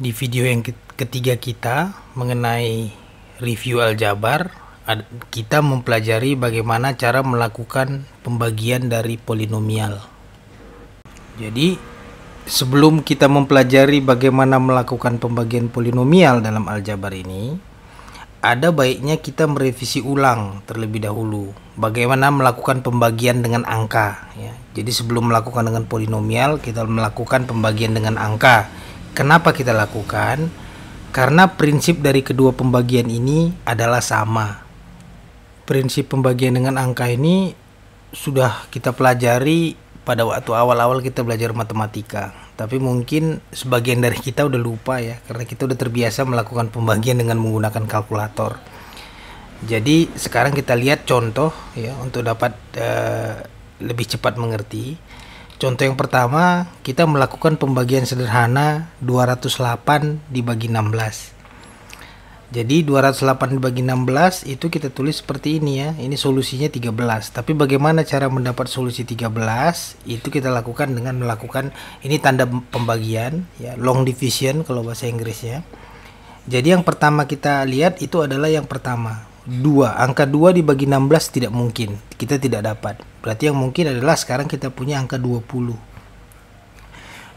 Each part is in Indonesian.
di video yang ketiga kita mengenai review aljabar kita mempelajari bagaimana cara melakukan pembagian dari polinomial jadi sebelum kita mempelajari bagaimana melakukan pembagian polinomial dalam aljabar ini ada baiknya kita merevisi ulang terlebih dahulu bagaimana melakukan pembagian dengan angka ya. jadi sebelum melakukan dengan polinomial kita melakukan pembagian dengan angka Kenapa kita lakukan? Karena prinsip dari kedua pembagian ini adalah sama. Prinsip pembagian dengan angka ini sudah kita pelajari pada waktu awal-awal kita belajar matematika. Tapi mungkin sebagian dari kita udah lupa ya, karena kita udah terbiasa melakukan pembagian dengan menggunakan kalkulator. Jadi sekarang kita lihat contoh ya untuk dapat uh, lebih cepat mengerti. Contoh yang pertama, kita melakukan pembagian sederhana 208 dibagi 16. Jadi 208 dibagi 16 itu kita tulis seperti ini ya. Ini solusinya 13. Tapi bagaimana cara mendapat solusi 13? Itu kita lakukan dengan melakukan ini tanda pembagian ya, long division kalau bahasa Inggrisnya. Jadi yang pertama kita lihat itu adalah yang pertama 2. Angka 2 dibagi 16 tidak mungkin. Kita tidak dapat. Berarti yang mungkin adalah sekarang kita punya angka 20.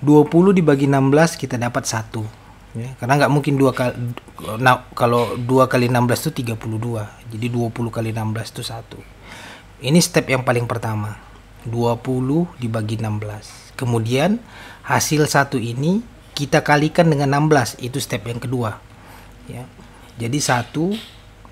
20 dibagi 16 kita dapat 1. Ya, karena nggak mungkin dua kali nah, kalau 2 kali 16 itu 32. Jadi 20 kali 16 itu 1. Ini step yang paling pertama. 20 dibagi 16. Kemudian hasil satu ini kita kalikan dengan 16. Itu step yang kedua. Ya. Jadi 1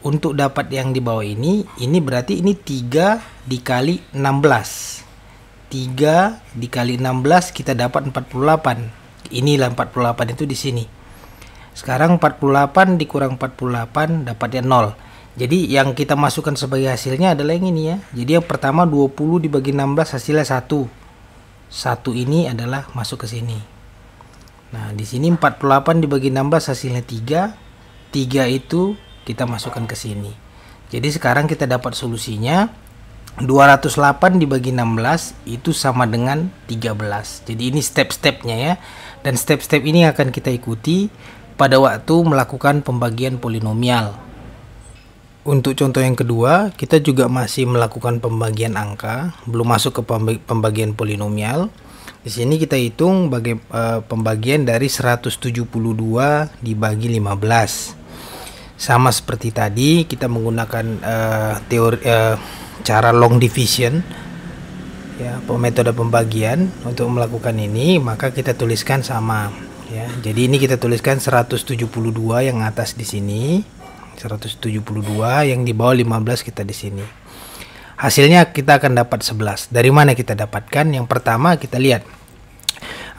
untuk dapat yang di bawah ini ini berarti ini 3 dikali 16 3 dikali 16 kita dapat 48 inilah 48 itu di sini sekarang 48 dikurang 48 dapatnya 0 jadi yang kita masukkan sebagai hasilnya adalah yang ini ya jadi yang pertama 20 dibagi 16 hasilnya 1 1 ini adalah masuk ke sini nah di sini 48 dibagi 16 hasilnya 3 3 itu kita masukkan ke sini. Jadi sekarang kita dapat solusinya 208 dibagi 16 itu sama dengan 13. Jadi ini step-stepnya ya. Dan step-step ini akan kita ikuti pada waktu melakukan pembagian polinomial. Untuk contoh yang kedua, kita juga masih melakukan pembagian angka, belum masuk ke pembagian polinomial. Di sini kita hitung bagi e, eh, pembagian dari 172 dibagi 15 sama seperti tadi kita menggunakan uh, teori uh, cara long division ya metode pembagian untuk melakukan ini maka kita tuliskan sama ya jadi ini kita tuliskan 172 yang atas di sini 172 yang di bawah 15 kita di sini hasilnya kita akan dapat 11 dari mana kita dapatkan yang pertama kita lihat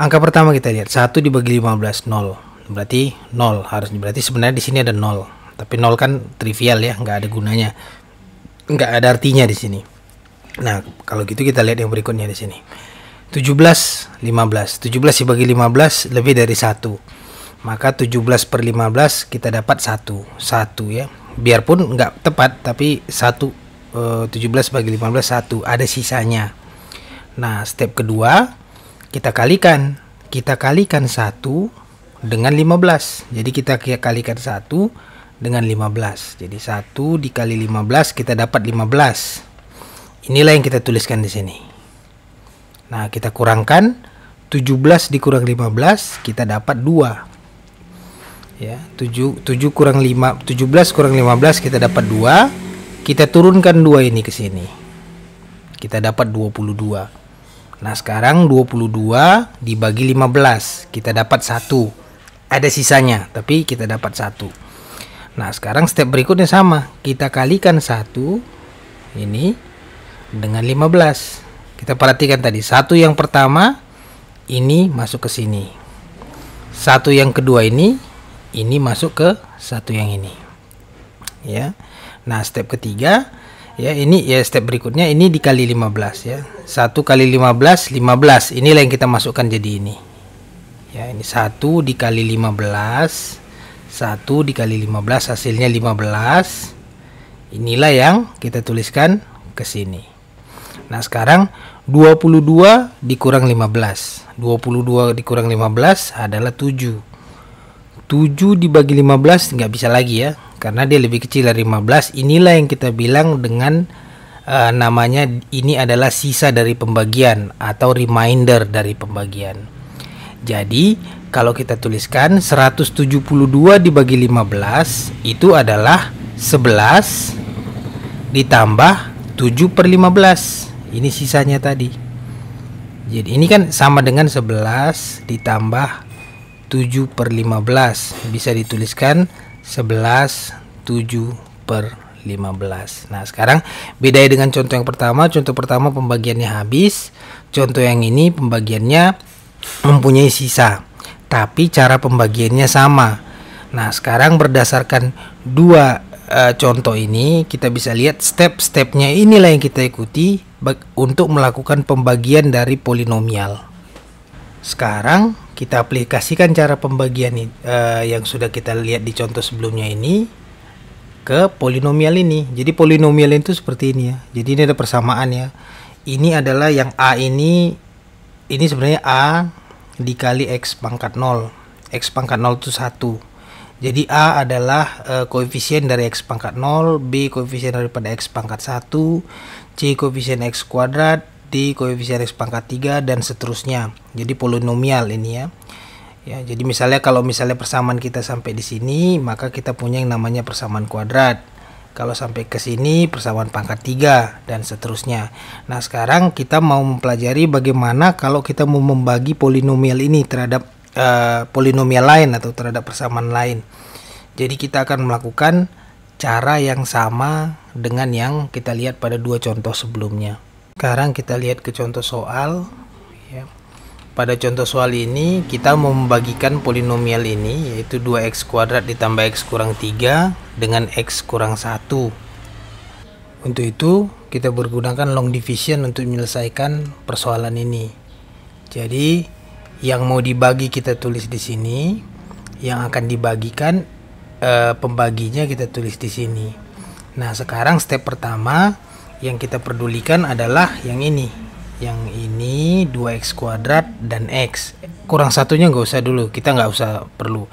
angka pertama kita lihat 1 dibagi 15 0 berarti 0 harus berarti sebenarnya di sini ada 0 tapi nol kan trivial ya nggak ada gunanya nggak ada artinya di sini nah kalau gitu kita lihat yang berikutnya di sini 17 15 17 dibagi 15 lebih dari satu maka 17 per 15 kita dapat satu satu ya biarpun nggak tepat tapi satu e, eh, 17 bagi 15 satu ada sisanya nah step kedua kita kalikan kita kalikan satu dengan 15 jadi kita kalikan satu dengan 15. Jadi 1 dikali 15 kita dapat 15. Inilah yang kita tuliskan di sini. Nah, kita kurangkan 17 dikurang 15 kita dapat 2. Ya, 7 7 kurang 5 17 kurang 15 kita dapat 2. Kita turunkan 2 ini ke sini. Kita dapat 22. Nah, sekarang 22 dibagi 15 kita dapat 1. Ada sisanya, tapi kita dapat 1. Nah sekarang step berikutnya sama Kita kalikan satu Ini dengan 15 Kita perhatikan tadi Satu yang pertama Ini masuk ke sini Satu yang kedua ini Ini masuk ke satu yang ini Ya Nah step ketiga Ya ini ya step berikutnya ini dikali 15 ya satu kali 15 15 inilah yang kita masukkan jadi ini Ya ini satu dikali 15 1 dikali 15 hasilnya 15 inilah yang kita tuliskan ke sini nah sekarang 22 dikurang 15 22 dikurang 15 adalah 7 7 dibagi 15 nggak bisa lagi ya karena dia lebih kecil dari 15 inilah yang kita bilang dengan uh, namanya ini adalah sisa dari pembagian atau reminder dari pembagian jadi kalau kita tuliskan 172 dibagi 15 itu adalah 11 ditambah 7 per 15 Ini sisanya tadi Jadi ini kan sama dengan 11 ditambah 7 per 15 Bisa dituliskan 11 7 per 15 Nah sekarang beda dengan contoh yang pertama Contoh pertama pembagiannya habis Contoh yang ini pembagiannya mempunyai sisa tapi cara pembagiannya sama. Nah, sekarang berdasarkan dua e, contoh ini, kita bisa lihat step-stepnya inilah yang kita ikuti untuk melakukan pembagian dari polinomial. Sekarang kita aplikasikan cara pembagian e, yang sudah kita lihat di contoh sebelumnya ini ke polinomial ini. Jadi polinomial itu seperti ini ya. Jadi ini ada persamaan ya. Ini adalah yang A ini ini sebenarnya A dikali X pangkat 0. X pangkat 0 itu 1. Jadi A adalah e, koefisien dari X pangkat 0, B koefisien daripada X pangkat 1, C koefisien X kuadrat, D koefisien X pangkat 3, dan seterusnya. Jadi polinomial ini ya. Ya, jadi misalnya kalau misalnya persamaan kita sampai di sini, maka kita punya yang namanya persamaan kuadrat kalau sampai ke sini persamaan pangkat 3 dan seterusnya. Nah, sekarang kita mau mempelajari bagaimana kalau kita mau membagi polinomial ini terhadap uh, polinomial lain atau terhadap persamaan lain. Jadi kita akan melakukan cara yang sama dengan yang kita lihat pada dua contoh sebelumnya. Sekarang kita lihat ke contoh soal pada contoh soal ini, kita membagikan polinomial ini, yaitu 2x kuadrat ditambah x kurang 3 dengan x kurang 1. Untuk itu, kita bergunakan long division untuk menyelesaikan persoalan ini. Jadi, yang mau dibagi kita tulis di sini, yang akan dibagikan e, pembaginya kita tulis di sini. Nah, sekarang step pertama yang kita pedulikan adalah yang ini, yang ini 2x kuadrat dan x kurang satunya nggak usah dulu kita nggak usah perlu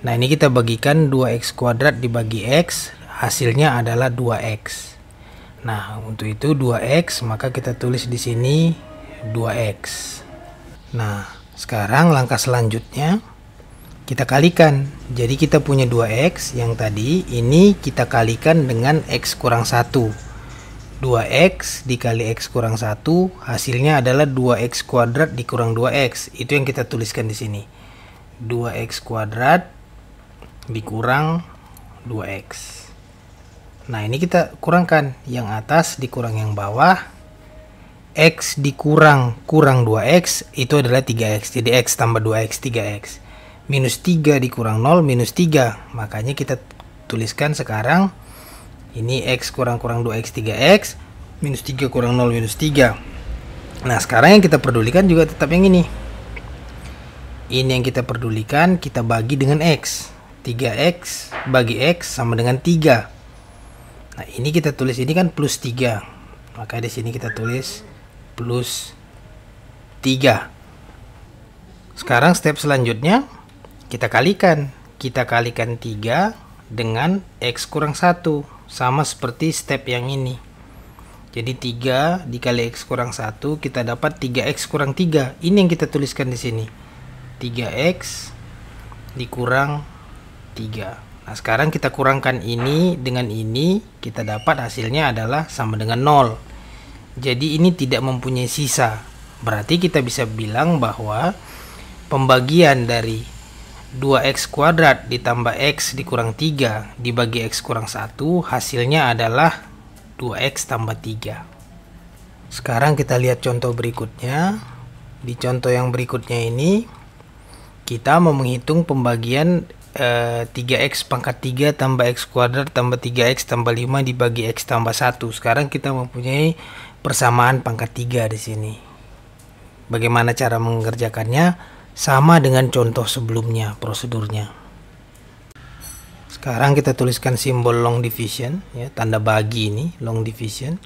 nah ini kita bagikan 2x kuadrat dibagi x hasilnya adalah 2x nah untuk itu 2x maka kita tulis di sini 2x nah sekarang langkah selanjutnya kita kalikan jadi kita punya 2x yang tadi ini kita kalikan dengan x kurang 1 2x dikali x kurang 1 hasilnya adalah 2x kuadrat dikurang 2x itu yang kita tuliskan di sini 2x kuadrat dikurang 2x nah ini kita kurangkan yang atas dikurang yang bawah x dikurang kurang 2x itu adalah 3x jadi x tambah 2x 3x minus 3 dikurang 0 minus 3 makanya kita tuliskan sekarang ini X kurang kurang 2X 3X minus 3 kurang 0 minus 3 nah sekarang yang kita pedulikan juga tetap yang ini ini yang kita pedulikan kita bagi dengan X 3X bagi X sama dengan 3 nah ini kita tulis ini kan plus 3 maka di sini kita tulis plus 3 sekarang step selanjutnya kita kalikan kita kalikan 3 dengan X kurang 1 sama seperti step yang ini jadi 3 dikali X kurang 1 kita dapat 3X kurang 3 ini yang kita tuliskan di sini 3X dikurang 3 nah sekarang kita kurangkan ini dengan ini kita dapat hasilnya adalah sama dengan 0 jadi ini tidak mempunyai sisa berarti kita bisa bilang bahwa pembagian dari 2x kuadrat ditambah x dikurang 3 dibagi x kurang 1 hasilnya adalah 2x tambah 3 sekarang kita lihat contoh berikutnya di contoh yang berikutnya ini kita mau menghitung pembagian e, eh, 3x pangkat 3 tambah x kuadrat tambah 3x tambah 5 dibagi x tambah 1 sekarang kita mempunyai persamaan pangkat 3 di sini bagaimana cara mengerjakannya sama dengan contoh sebelumnya prosedurnya sekarang kita tuliskan simbol long division ya tanda bagi ini long division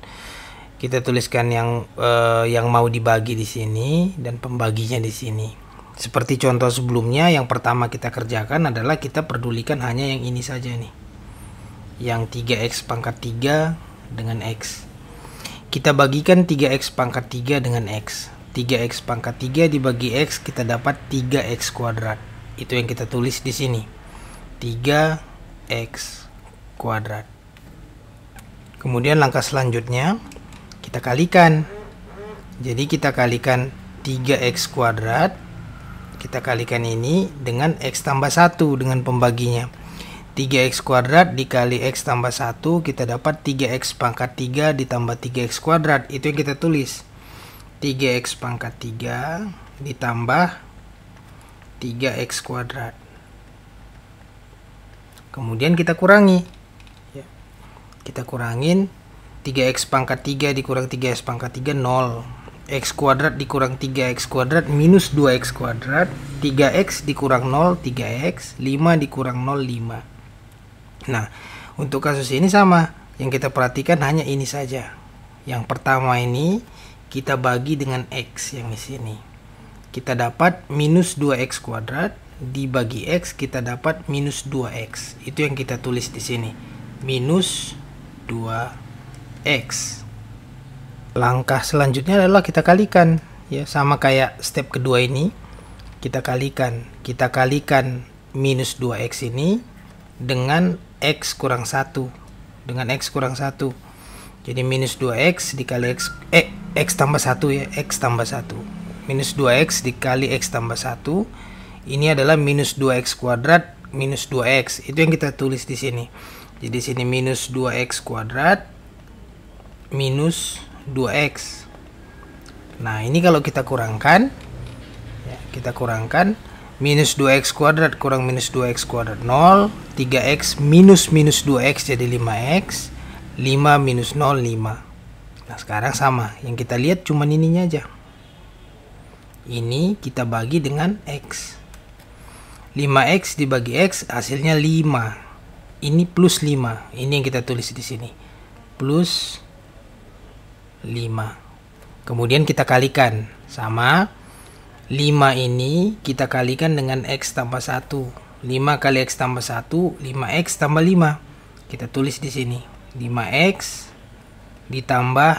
kita tuliskan yang eh, yang mau dibagi di sini dan pembaginya di sini seperti contoh sebelumnya yang pertama kita kerjakan adalah kita pedulikan hanya yang ini saja nih yang 3x pangkat 3 dengan x kita bagikan 3x pangkat 3 dengan x 3x pangkat 3 dibagi x kita dapat 3x kuadrat. Itu yang kita tulis di sini. 3x kuadrat. Kemudian langkah selanjutnya kita kalikan. Jadi kita kalikan 3x kuadrat kita kalikan ini dengan x tambah 1 dengan pembaginya. 3x kuadrat dikali x tambah 1 kita dapat 3x pangkat 3 ditambah 3x kuadrat. Itu yang kita tulis. 3x pangkat 3 ditambah 3x kuadrat. Kemudian kita kurangi. Ya. Kita kurangin 3x pangkat 3 dikurang 3x pangkat 3 0. x kuadrat dikurang 3x kuadrat minus 2x kuadrat. 3x dikurang 0 3x. 5 dikurang 0 5. Nah, untuk kasus ini sama. Yang kita perhatikan hanya ini saja. Yang pertama ini kita bagi dengan X yang di sini. Kita dapat minus 2X kuadrat dibagi X kita dapat minus 2X. Itu yang kita tulis di sini. Minus 2X. Langkah selanjutnya adalah kita kalikan. ya Sama kayak step kedua ini. Kita kalikan. Kita kalikan minus 2X ini dengan X kurang 1. Dengan X kurang 1. Jadi minus 2X dikali X, eh, X tambah 1 ya X tambah 1 minus 2X dikali X tambah 1 ini adalah minus 2X kuadrat minus 2X itu yang kita tulis di sini jadi sini minus 2X kuadrat minus 2X nah ini kalau kita kurangkan ya, kita kurangkan minus 2x kuadrat kurang minus 2x kuadrat 0 3x minus minus 2x jadi 5x 5 minus 0 5 Nah sekarang sama, yang kita lihat cuman ininya aja. Ini kita bagi dengan X. 5X dibagi X hasilnya 5. Ini plus 5, ini yang kita tulis di sini. Plus 5. Kemudian kita kalikan sama 5 ini kita kalikan dengan X tambah 1. 5 kali X tambah 1, 5X tambah 5. Kita tulis di sini. 5X ditambah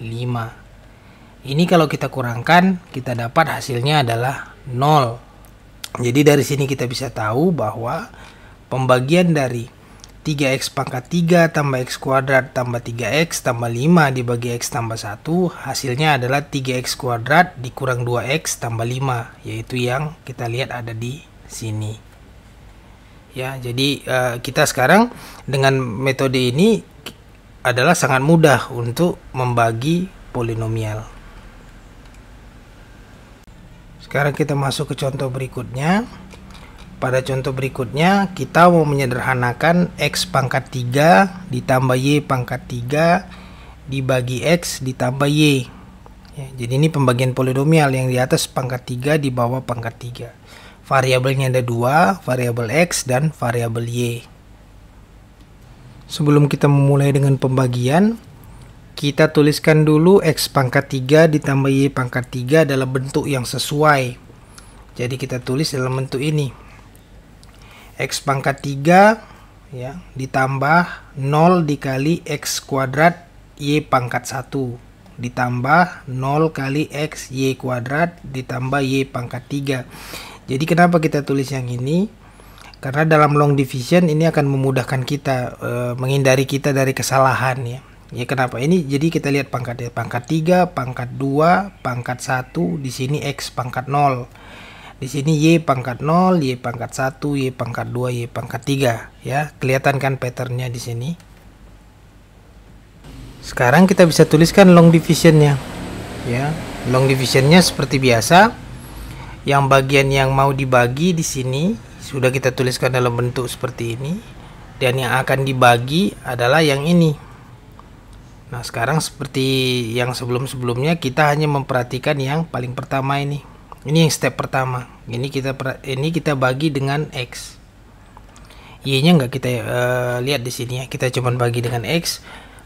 5. Ini kalau kita kurangkan, kita dapat hasilnya adalah 0. Jadi dari sini kita bisa tahu bahwa pembagian dari 3x pangkat 3 tambah x kuadrat tambah 3x tambah 5 dibagi x tambah 1 hasilnya adalah 3x kuadrat dikurang 2x tambah 5 yaitu yang kita lihat ada di sini ya jadi uh, kita sekarang dengan metode ini adalah sangat mudah untuk membagi polinomial. Sekarang kita masuk ke contoh berikutnya. Pada contoh berikutnya, kita mau menyederhanakan X pangkat 3 ditambah Y pangkat 3 dibagi X ditambah Y. Ya, jadi ini pembagian polinomial yang di atas pangkat 3 di bawah pangkat 3. Variabelnya ada dua, variabel X dan variabel Y. Sebelum kita memulai dengan pembagian, kita tuliskan dulu X pangkat 3 ditambah Y pangkat 3 dalam bentuk yang sesuai. Jadi kita tulis dalam bentuk ini. X pangkat 3 ya, ditambah 0 dikali X kuadrat Y pangkat 1 ditambah 0 kali X Y kuadrat ditambah Y pangkat 3. Jadi kenapa kita tulis yang ini? karena dalam long division ini akan memudahkan kita e, menghindari kita dari kesalahan ya. Ya kenapa? Ini jadi kita lihat pangkatnya pangkat 3, ya, pangkat 2, pangkat 1, di sini x pangkat 0. Di sini y pangkat 0, y pangkat 1, y pangkat 2, y pangkat 3 ya. Kelihatan kan patternnya di sini. Sekarang kita bisa tuliskan long divisionnya ya. Long divisionnya seperti biasa yang bagian yang mau dibagi di sini sudah kita tuliskan dalam bentuk seperti ini dan yang akan dibagi adalah yang ini nah sekarang seperti yang sebelum-sebelumnya kita hanya memperhatikan yang paling pertama ini ini yang step pertama ini kita ini kita bagi dengan X Y nya nggak kita uh, lihat di sini ya kita cuma bagi dengan X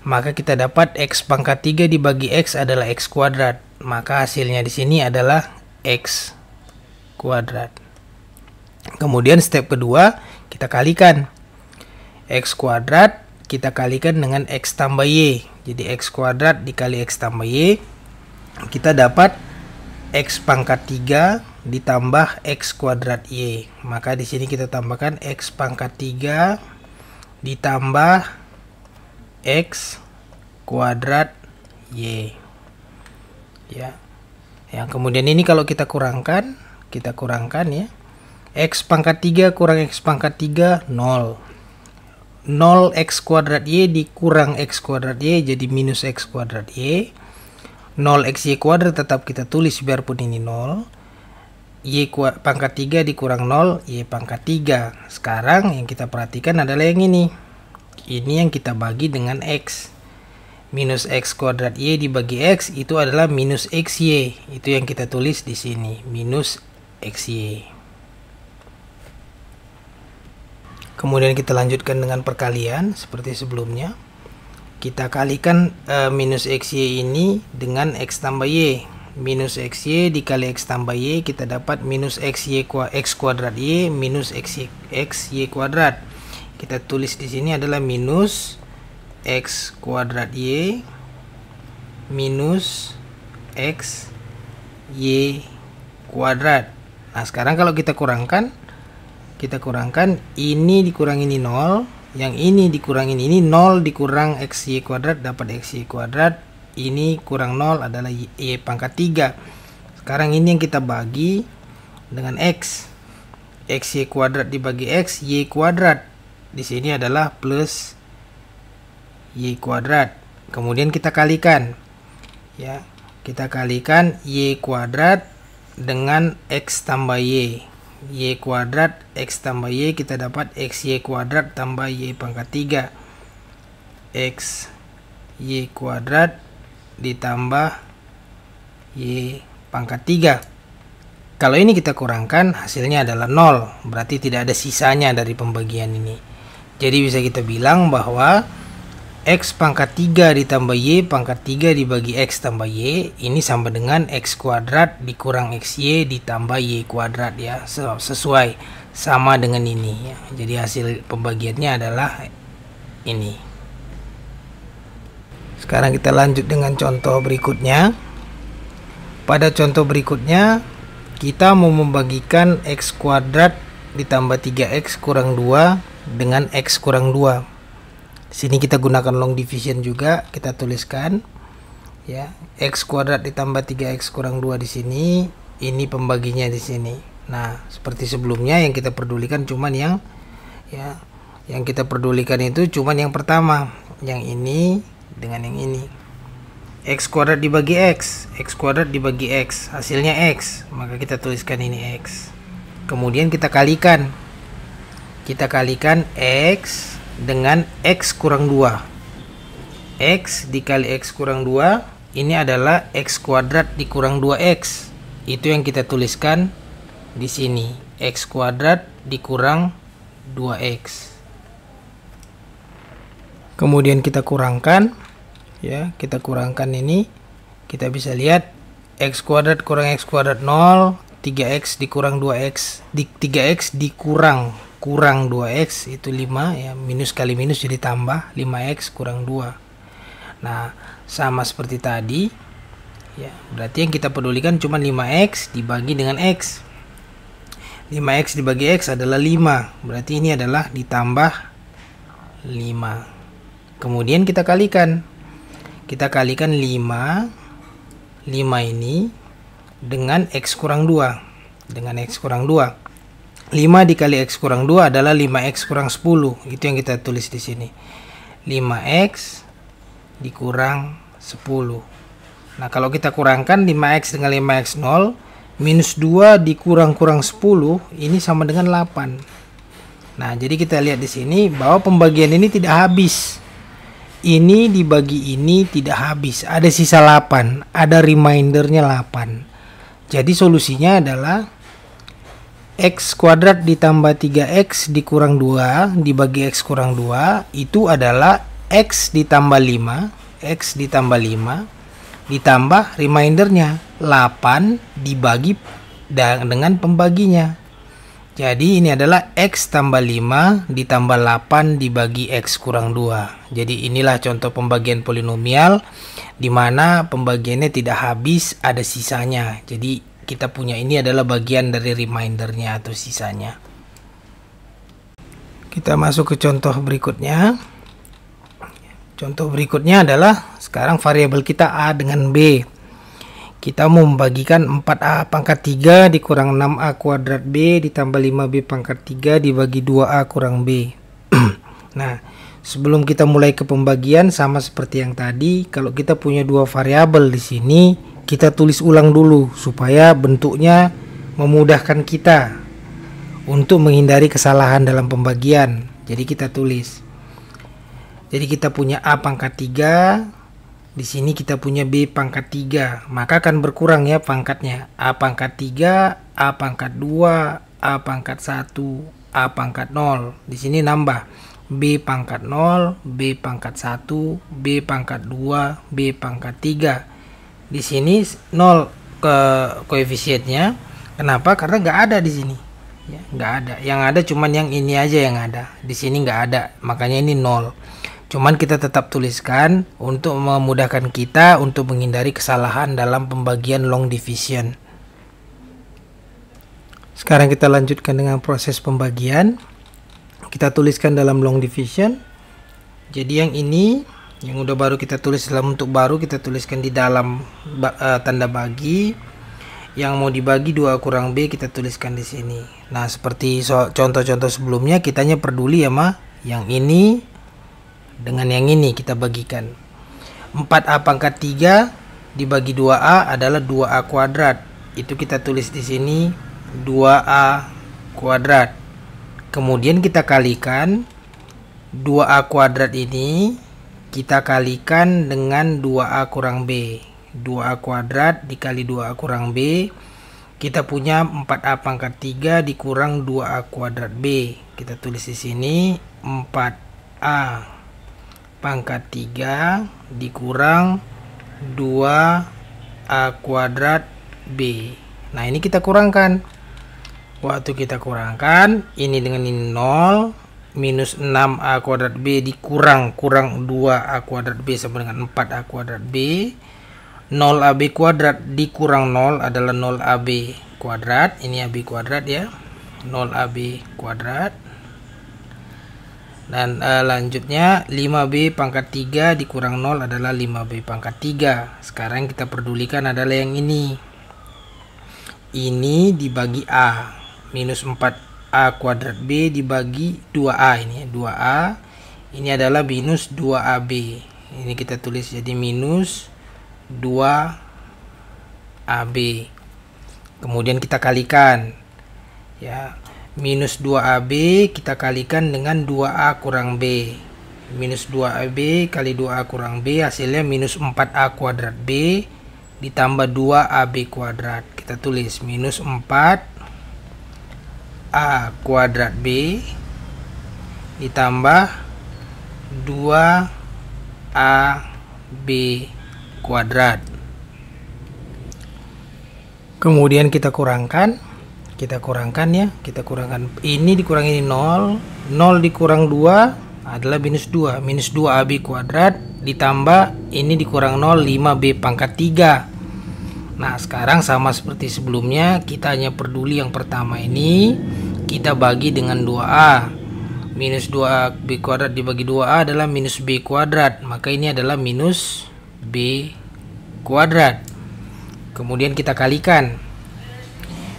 maka kita dapat X pangkat 3 dibagi X adalah X kuadrat maka hasilnya di sini adalah X kuadrat Kemudian step kedua, kita kalikan. X kuadrat kita kalikan dengan X tambah Y. Jadi X kuadrat dikali X tambah Y, kita dapat X pangkat 3 ditambah X kuadrat Y. Maka di sini kita tambahkan X pangkat 3 ditambah X kuadrat Y. Ya. Yang kemudian ini kalau kita kurangkan, kita kurangkan ya X pangkat 3 kurang X pangkat 3, 0. 0x kuadrat Y dikurang X kuadrat Y jadi minus X kuadrat Y. 0 Y kuadrat tetap kita tulis biarpun ini 0. Y pangkat 3 dikurang 0, Y pangkat 3. Sekarang yang kita perhatikan adalah yang ini. Ini yang kita bagi dengan X. Minus X kuadrat Y dibagi X itu adalah minus X Y Itu yang kita tulis di sini. Minus X Y Kemudian kita lanjutkan dengan perkalian seperti sebelumnya. Kita kalikan e, minus xy ini dengan x tambah y. Minus xy dikali x tambah y kita dapat minus xy x kuadrat y minus xy, xy kuadrat. Kita tulis di sini adalah minus x kuadrat y minus x y kuadrat. Nah sekarang kalau kita kurangkan kita kurangkan ini dikurang ini 0 yang ini dikurangin ini 0 dikurang y kuadrat dapat x y kuadrat ini kurang 0 adalah y, pangkat 3 sekarang ini yang kita bagi dengan x x y kuadrat dibagi x y kuadrat di sini adalah plus y kuadrat kemudian kita kalikan ya kita kalikan y kuadrat dengan x tambah y y kuadrat x tambah y kita dapat x y kuadrat tambah y pangkat 3 x y kuadrat ditambah y pangkat 3 kalau ini kita kurangkan hasilnya adalah 0 berarti tidak ada sisanya dari pembagian ini jadi bisa kita bilang bahwa X pangkat 3 ditambah Y pangkat 3 dibagi X tambah Y ini sama dengan X kuadrat dikurang XY ditambah Y kuadrat ya sesuai sama dengan ini ya. jadi hasil pembagiannya adalah ini sekarang kita lanjut dengan contoh berikutnya pada contoh berikutnya kita mau membagikan X kuadrat ditambah 3X kurang 2 dengan X kurang 2 sini kita gunakan long division juga kita tuliskan ya x kuadrat ditambah 3x kurang 2 di sini ini pembaginya di sini nah seperti sebelumnya yang kita pedulikan cuman yang ya yang kita pedulikan itu cuman yang pertama yang ini dengan yang ini x kuadrat dibagi x x kuadrat dibagi x hasilnya x maka kita tuliskan ini x kemudian kita kalikan kita kalikan x dengan X kurang 2 X dikali X kurang 2 ini adalah X kuadrat dikurang 2X itu yang kita tuliskan di sini X kuadrat dikurang 2X kemudian kita kurangkan ya kita kurangkan ini kita bisa lihat X kuadrat kurang X kuadrat 0 3X dikurang 2X di, 3X dikurang kurang 2x itu 5 ya minus kali minus jadi tambah 5x kurang 2 nah sama seperti tadi ya berarti yang kita pedulikan cuma 5x dibagi dengan x 5x dibagi x adalah 5 berarti ini adalah ditambah 5 kemudian kita kalikan kita kalikan 5 5 ini dengan x kurang 2 dengan x kurang 2 5 dikali X kurang 2 adalah 5X kurang 10. Itu yang kita tulis di sini. 5X dikurang 10. Nah, kalau kita kurangkan 5X dengan 5X 0, minus 2 dikurang kurang 10, ini sama dengan 8. Nah, jadi kita lihat di sini bahwa pembagian ini tidak habis. Ini dibagi ini tidak habis. Ada sisa 8, ada remindernya 8. Jadi solusinya adalah X kuadrat ditambah 3X dikurang 2 dibagi X kurang 2 itu adalah X ditambah 5 X ditambah 5 ditambah remindernya 8 dibagi dengan pembaginya jadi ini adalah X tambah 5 ditambah 8 dibagi X kurang 2 jadi inilah contoh pembagian polinomial di mana pembagiannya tidak habis ada sisanya jadi kita punya ini adalah bagian dari remindernya atau sisanya kita masuk ke contoh berikutnya contoh berikutnya adalah sekarang variabel kita A dengan B kita mau membagikan 4A pangkat 3 dikurang 6A kuadrat B ditambah 5B pangkat 3 dibagi 2A kurang B nah sebelum kita mulai ke pembagian sama seperti yang tadi kalau kita punya dua variabel di sini kita tulis ulang dulu supaya bentuknya memudahkan kita untuk menghindari kesalahan dalam pembagian. Jadi kita tulis. Jadi kita punya A pangkat 3, di sini kita punya B pangkat 3, maka akan berkurang ya pangkatnya. A pangkat 3, A pangkat 2, A pangkat 1, A pangkat 0. Di sini nambah. B pangkat 0, B pangkat 1, B pangkat 2, B pangkat 3 di sini nol ke koefisiennya kenapa karena nggak ada di sini ya nggak ada yang ada cuman yang ini aja yang ada di sini nggak ada makanya ini nol cuman kita tetap tuliskan untuk memudahkan kita untuk menghindari kesalahan dalam pembagian long division sekarang kita lanjutkan dengan proses pembagian kita tuliskan dalam long division jadi yang ini yang udah baru kita tulis dalam untuk baru kita tuliskan di dalam eh, tanda bagi yang mau dibagi dua kurang B kita tuliskan di sini nah seperti contoh-contoh so sebelumnya kitanya peduli ya mah. yang ini dengan yang ini kita bagikan 4A pangkat 3 dibagi 2A adalah 2A kuadrat itu kita tulis di sini 2A kuadrat kemudian kita kalikan 2A kuadrat ini kita kalikan dengan 2A kurang B. 2A kuadrat dikali 2A kurang B. Kita punya 4A pangkat 3 dikurang 2A kuadrat B. Kita tulis di sini 4A pangkat 3 dikurang 2A kuadrat B. Nah ini kita kurangkan. Waktu kita kurangkan, ini dengan ini 0, minus 6a kuadrat b dikurang kurang 2a kuadrat b sama dengan 4a kuadrat b 0ab kuadrat dikurang 0 adalah 0ab kuadrat ini ab kuadrat ya 0ab kuadrat dan uh, lanjutnya 5b pangkat 3 dikurang 0 adalah 5b pangkat 3 sekarang kita pedulikan adalah yang ini ini dibagi a minus 4 A kuadrat B dibagi 2A ini 2A ya. ini adalah minus 2AB ini kita tulis jadi minus 2AB kemudian kita kalikan ya minus 2AB kita kalikan dengan 2A kurang B minus 2AB kali 2A kurang B hasilnya minus 4A kuadrat B ditambah 2AB kuadrat kita tulis minus 4 A kuadrat B ditambah 2 a b kuadrat kemudian kita kurangkan kita kurangkan ya kita kurangkan ini dikurangi 0 0 dikurang 2 adalah minus 2 minus 2AB kuadrat ditambah ini dikurang 0 5B pangkat 3 nah sekarang sama seperti sebelumnya kita hanya peduli yang pertama ini kita bagi dengan 2A minus 2a b kuadrat dibagi 2a adalah minus b kuadrat maka ini adalah minus b kuadrat kemudian kita kalikan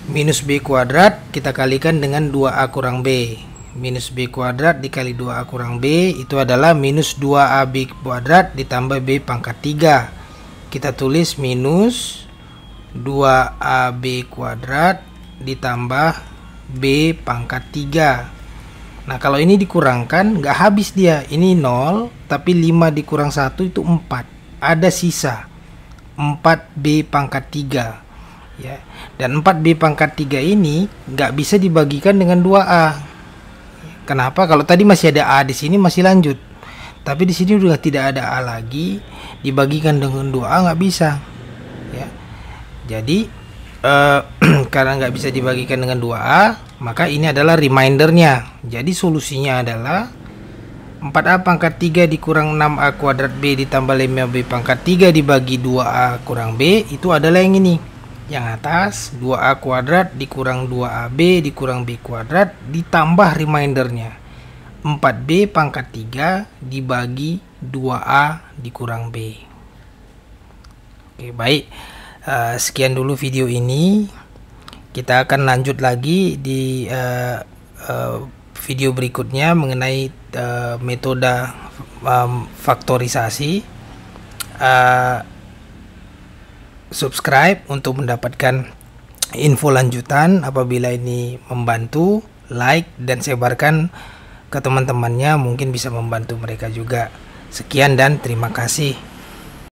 minus b kuadrat kita kalikan dengan 2a kurang b minus b kuadrat dikali 2a kurang b itu adalah minus 2ab kuadrat ditambah b pangkat 3 kita tulis minus 2ab kuadrat ditambah B pangkat 3. Nah, kalau ini dikurangkan, nggak habis dia. Ini 0, tapi 5 dikurang 1 itu 4. Ada sisa. 4B pangkat 3. Ya. Dan 4B pangkat 3 ini nggak bisa dibagikan dengan 2A. Kenapa? Kalau tadi masih ada A di sini masih lanjut. Tapi di sini sudah tidak ada A lagi, dibagikan dengan 2A nggak bisa. Ya. Jadi uh, karena nggak bisa dibagikan dengan 2A, maka ini adalah remindernya. Jadi solusinya adalah 4A pangkat 3 dikurang 6A kuadrat B ditambah 5B pangkat 3 dibagi 2A kurang B itu adalah yang ini. Yang atas 2A kuadrat dikurang 2AB dikurang B kuadrat ditambah remindernya. 4B pangkat 3 dibagi 2A dikurang B. Oke, baik uh, sekian dulu video ini kita akan lanjut lagi di uh, uh, video berikutnya mengenai uh, metode um, faktorisasi uh, subscribe untuk mendapatkan info lanjutan apabila ini membantu like dan sebarkan ke teman-temannya mungkin bisa membantu mereka juga sekian dan terima kasih